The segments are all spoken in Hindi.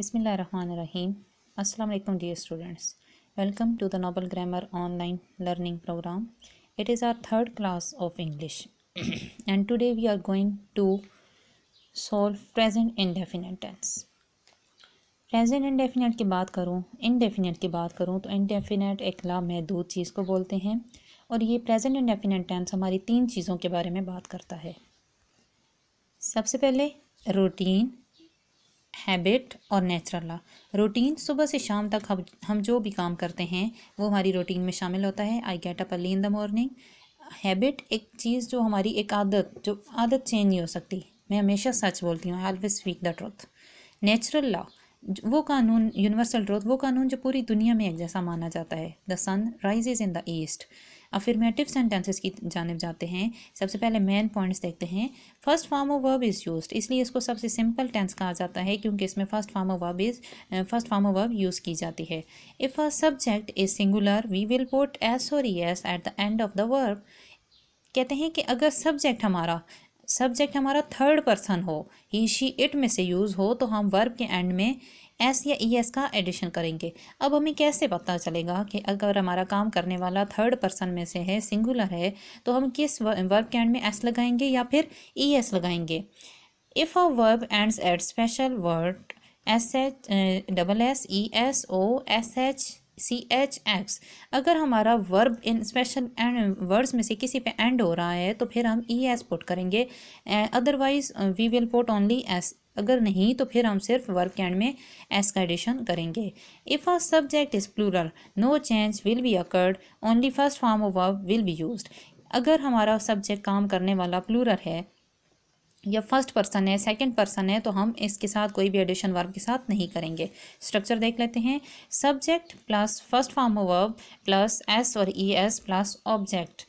बिसमीम् अल्लाम dear students welcome to the noble grammar online learning programme it is our third class of English and today we are going to solve present indefinite tense present indefinite की बात करूँ इनडेफिनेट की बात करूँ तो इनडेफिनेट एक लामहदूद चीज़ को बोलते हैं और ये प्रेजेंट इंडेफिनेट टेंस हमारी तीन चीज़ों के बारे में बात करता है सबसे पहले रूटीन हैबिट और नेचुरल लॉ रूटीन सुबह से शाम तक हम हम जो भी काम करते हैं वो हमारी रूटीन में शामिल होता है I get up early in the morning habit एक चीज़ जो हमारी एक आदत जो आदत चेंज नहीं हो सकती मैं हमेशा सच बोलती हूँ I always speak the truth natural law वो कानून यूनिवर्सल ट्रुथ वो कानून जो पूरी दुनिया में एक जैसा माना जाता है the sun rises in the east affirmative sentences की जानब जाते हैं सबसे पहले मेन पॉइंट्स देखते हैं first form of verb is use इसलिए इसको सबसे सिंपल टेंस कहा जाता है क्योंकि इसमें first form of verb is first form of verb use की जाती है if a subject is singular we will put s और s at the end of the verb कहते हैं कि अगर सब्जेक्ट हमारा सब्जेक्ट हमारा थर्ड पर्सन हो ही शी इट में से यूज़ हो तो हम वर्ब के एंड में एस या ई एस का एडिशन करेंगे अब हमें कैसे पता चलेगा कि अगर हमारा काम करने वाला थर्ड पर्सन में से है सिंगुलर है तो हम किस वर्ब के एंड में एस लगाएंगे या फिर ई एस लगाएंगे if a verb ends at special word s h double s e s o s h c h x अगर हमारा वर्ब इन स्पेशल एंड वर्ड्स में से किसी पे एंड हो रहा है तो फिर हम ई एस पुट करेंगे otherwise we will put only s अगर नहीं तो फिर हम सिर्फ वर्ब के एंड में एस का एडिशन करेंगे if a subject is plural no change will be occurred only first form of verb will be use अगर हमारा सब्जेक्ट काम करने वाला प्लूरल है या फर्स्ट पर्सन है सेकंड पर्सन है तो हम इसके साथ कोई भी एडिशन वर्ब के साथ नहीं करेंगे स्ट्रक्चर देख लेते हैं subject plus first form of verb plus s और e s plus object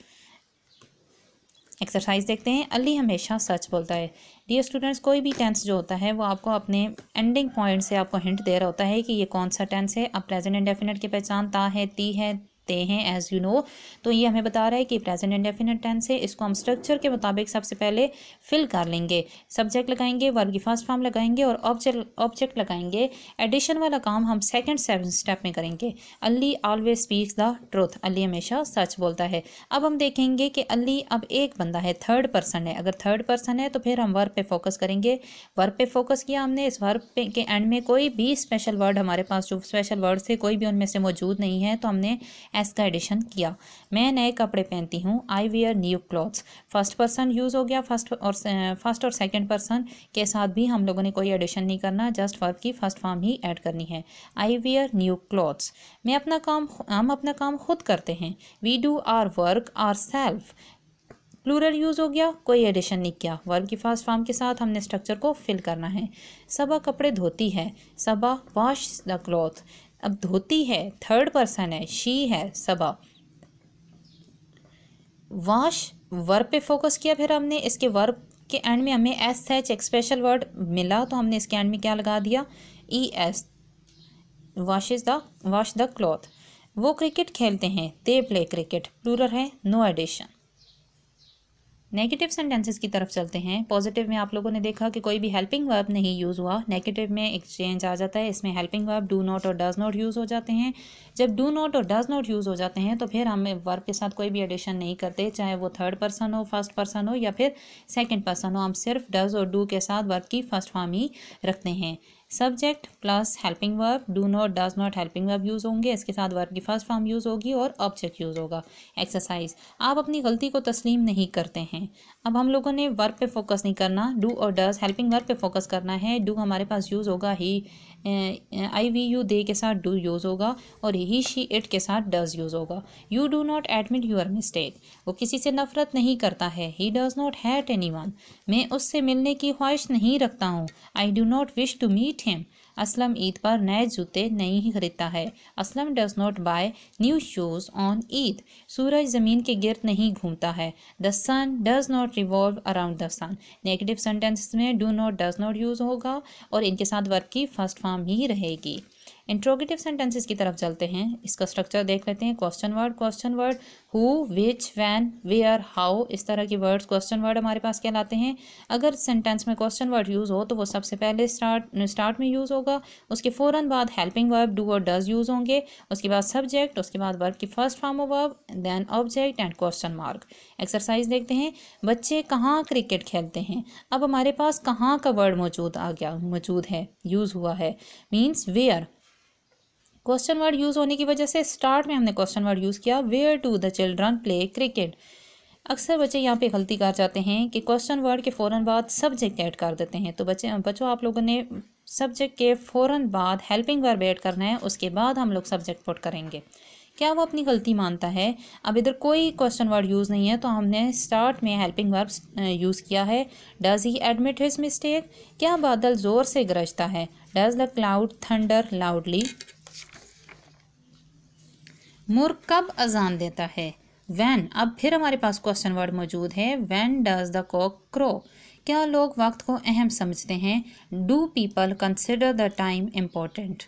exercise देखते हैं अली हमेशा सच बोलता है डियर स्टूडेंट्स कोई भी टेंस जो होता है वो आपको अपने एंडिंग पॉइंट से आपको हिंट दे रहा होता है कि ये कौन सा टेंस है अब प्रेजेंट इंडेफिनेट की पहचान ता है ती है सकते हैं एज़ यू नो तो ये हमें बता रहा है कि प्रेजेंट इंडेफिनेट टेंस है इसको हम स्ट्रक्चर के मुताबिक सबसे पहले फिल कर लेंगे सब्जेक्ट लगाएंगे वर्ग की फर्स्ट फॉर्म लगाएंगे और ऑब्जेक्ट ऑब्जेक्ट लगाएंगे एडिशन वाला काम हम सेकेंड सेवन स्टेप में करेंगे Ali always speaks the truth Ali हमेशा सच बोलता है अब हम देखेंगे कि अली अब एक बंदा है थर्ड पर्सन है अगर थर्ड पर्सन है तो फिर हम वर्ब पे फोकस करेंगे वर्ब पे फोकस किया हमने इस वर्ब के एंड में कोई भी स्पेशल वर्ड हमारे पास जो स्पेशल वर्ड थे कोई भी उनमें से मौजूद नहीं है तो हमने एस का एडिशन किया मैं नए कपड़े पहनती हूँ I wear new clothes first person use हो गया फर्स्ट और फर्स्ट और सेकेंड पर्सन के साथ भी हम लोगों ने कोई एडिशन नहीं करना जस्ट वर्क की फर्स्ट फॉर्म ही ऐड करनी है आई वेयर न्यू क्लॉथ्स मैं अपना काम हम अपना काम खुद करते हैं we do our work our self plural use हो गया कोई एडिशन नहीं किया वर्ब की फर्स्ट फॉर्म के साथ हमने स्ट्रक्चर को फिल करना है सबा कपड़े धोती है सबा वॉश द क्लॉथ अब धोती है थर्ड पर्सन है शी है सबा वाश वर्ब पे फोकस किया फिर हमने इसके वर्ब के एंड में हमें एस एच एक स्पेशल वर्ड मिला तो हमने इसके एंड में क्या लगा दिया e s wash is the wash the cloth वो क्रिकेट खेलते हैं दे प्ले क्रिकेट प्लूरल है नो एडिशन नेगेटिव सेंटेंसेस की तरफ चलते हैं पॉजिटिव में आप लोगों ने देखा कि कोई भी हेल्पिंग वर्ब नहीं यूज़ हुआ नेगेटिव में एक्सचेंज आ जाता है इसमें हेल्पिंग वर्ब डू नॉट और डज नॉट यूज़ हो जाते हैं जब डू नॉट और डज नॉट यूज़ हो जाते हैं तो फिर हम वर्ब के साथ कोई भी एडिशन नहीं करते चाहे वो थर्ड पर्सन हो फर्स्ट पर्सन हो या फिर सेकेंड पर्सन हो हम सिर्फ डज और डू के साथ वर्ब की फर्स्ट फॉर्म ही रखते हैं subject plus helping verb do not does not helping verb use होंगे इसके साथ वर्ब की फर्स्ट फॉर्म यूज़ होगी और ऑब्जेक्ट यूज़ होगा एक्सरसाइज आप अपनी गलती को तस्लीम नहीं करते हैं अब हम लोगों ने वर्ब पे फोकस नहीं करना डू और डज हेल्पिंग वर्ब पे फोकस करना है डू हमारे पास यूज़ होगा ही आई वी यू दे के साथ डू यूज़ होगा और ही शी इट के साथ डज यूज़ होगा you do not admit your mistake वो किसी से नफरत नहीं करता है he does not hate any मैं उससे मिलने की ख्वाहिश नहीं रखता हूँ I do not wish to meet gift him Aslam Eid पर नए जूते नहीं खरीदता है Aslam does not buy new shoes on Eid सूरज ज़मीन के गिरद नहीं घूमता है the sun does not revolve around the sun negative sentence में do not does not use होगा और इनके साथ वर्क की फर्स्ट फॉर्म ही रहेगी इंट्रोगेटिव सेंटेंसेस की तरफ चलते हैं इसका स्ट्रक्चर देख लेते हैं question word question word who which when where how इस तरह के वर्ड्स क्वेश्चन वर्ड हमारे पास कहलाते हैं अगर सेंटेंस में क्वेश्चन वर्ड यूज़ हो तो वो सबसे पहले स्टार्ट स्टार्ट में यूज़ होगा उसके फ़ौरन बाद हेल्पिंग वर्ब डू और डज यूज़ होंगे उसके बाद सब्जेक्ट उसके बाद वर्ब की first form of verb then object and question mark exercise देखते हैं बच्चे कहाँ क्रिकेट खेलते हैं अब हमारे पास कहाँ का वर्ड मौजूद आ गया मौजूद है यूज़ हुआ है means where question word use होने की वजह से स्टार्ट में हमने क्वेश्चन वर्ड यूज़ किया where do the children play cricket अक्सर बच्चे यहाँ पे गलती कर जाते हैं कि क्वेश्चन वर्ड के फ़ौरन बाद सब्जेक्ट ऐड कर देते हैं तो बच्चे बच्चों आप लोगों ने सब्जेक्ट के फ़ौर बाद हेल्पिंग वर्ब ऐड करना है उसके बाद हम लोग सब्जेक्ट पुट करेंगे क्या वो अपनी गलती मानता है अब इधर कोई क्वेश्चन वर्ड यूज़ नहीं है तो हमने स्टार्ट में हेल्पिंग वर्ब यूज़ किया है does he admit his mistake क्या बादल ज़ोर से गरजता है does the cloud thunder loudly मुर कब अजान देता है वैन अब फिर हमारे पास क्वेश्चन वर्ड मौजूद है when does the cock crow क्या लोग वक्त को अहम समझते हैं do people consider the time important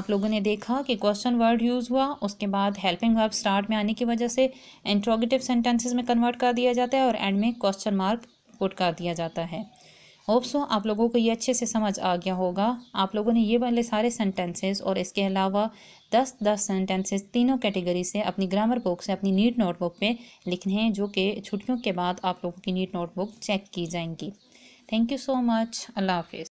आप लोगों ने देखा कि क्वेश्चन वर्ड यूज़ हुआ उसके बाद हेल्पिंग वर्ब स्टार्ट में आने की वजह से इंट्रोगेटिव सेंटेंसेस में कन्वर्ट कर दिया जाता है और एंड में क्वेश्चन मार्क पुट कर दिया जाता है होप सो आप लोगों को ये अच्छे से समझ आ गया होगा आप लोगों ने ये वाले सारे सेंटेंसेस और इसके अलावा दस दस सेंटेंसेस तीनों कैटेगरी से अपनी ग्रामर बुक से अपनी नीट नोटबुक पे लिखने हैं जो कि छुट्टियों के बाद आप लोगों की नीट नोटबुक चेक की जाएंगी थैंक यू सो मच अल्लाह हाफिज़